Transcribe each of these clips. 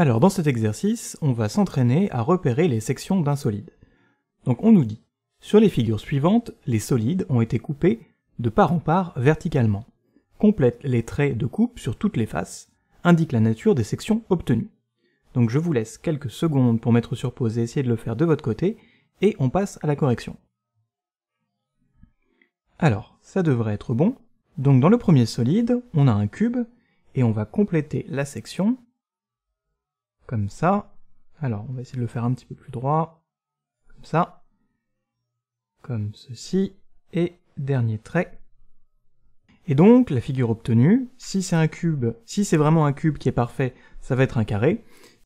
Alors dans cet exercice, on va s'entraîner à repérer les sections d'un solide. Donc on nous dit, sur les figures suivantes, les solides ont été coupés de part en part verticalement. Complète les traits de coupe sur toutes les faces, indique la nature des sections obtenues. Donc je vous laisse quelques secondes pour mettre sur pause et essayer de le faire de votre côté, et on passe à la correction. Alors, ça devrait être bon. Donc dans le premier solide, on a un cube, et on va compléter la section comme ça. Alors, on va essayer de le faire un petit peu plus droit, comme ça, comme ceci, et dernier trait. Et donc, la figure obtenue, si c'est un cube, si c'est vraiment un cube qui est parfait, ça va être un carré.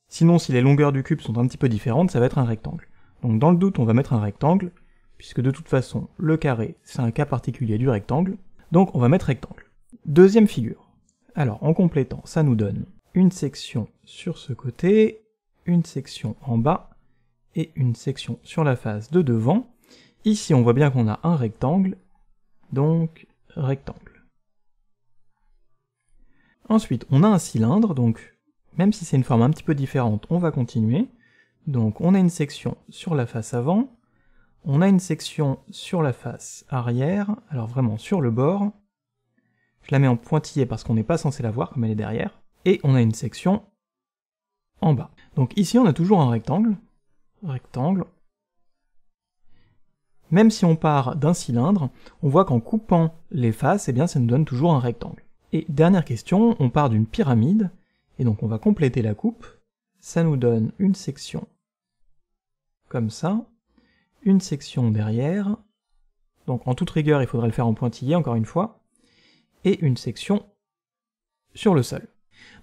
Sinon, si les longueurs du cube sont un petit peu différentes, ça va être un rectangle. Donc dans le doute, on va mettre un rectangle, puisque de toute façon, le carré, c'est un cas particulier du rectangle, donc on va mettre rectangle. Deuxième figure. Alors, en complétant, ça nous donne une section sur ce côté, une section en bas et une section sur la face de devant. Ici, on voit bien qu'on a un rectangle, donc rectangle. Ensuite, on a un cylindre, donc même si c'est une forme un petit peu différente, on va continuer. Donc on a une section sur la face avant, on a une section sur la face arrière, alors vraiment sur le bord. Je la mets en pointillé parce qu'on n'est pas censé la voir comme elle est derrière. Et on a une section en bas. Donc ici, on a toujours un rectangle. Rectangle. Même si on part d'un cylindre, on voit qu'en coupant les faces, eh bien, ça nous donne toujours un rectangle. Et dernière question, on part d'une pyramide, et donc on va compléter la coupe. Ça nous donne une section comme ça, une section derrière, donc en toute rigueur il faudrait le faire en pointillé encore une fois, et une section sur le sol.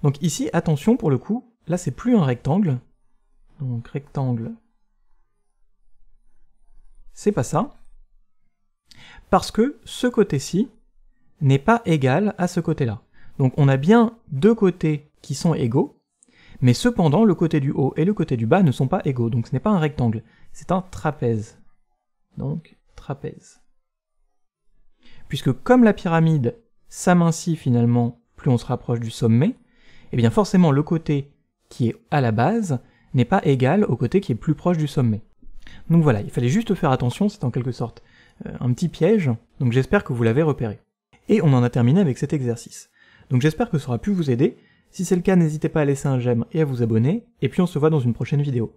Donc ici, attention pour le coup, Là, c'est plus un rectangle. Donc rectangle, c'est pas ça. Parce que ce côté-ci n'est pas égal à ce côté-là. Donc on a bien deux côtés qui sont égaux, mais cependant le côté du haut et le côté du bas ne sont pas égaux, donc ce n'est pas un rectangle, c'est un trapèze. Donc trapèze. Puisque comme la pyramide s'amincit finalement plus on se rapproche du sommet, eh bien forcément le côté qui est à la base n'est pas égal au côté qui est plus proche du sommet. Donc voilà, il fallait juste faire attention, c'est en quelque sorte euh, un petit piège, donc j'espère que vous l'avez repéré. Et on en a terminé avec cet exercice. Donc j'espère que ça aura pu vous aider, si c'est le cas n'hésitez pas à laisser un j'aime et à vous abonner, et puis on se voit dans une prochaine vidéo.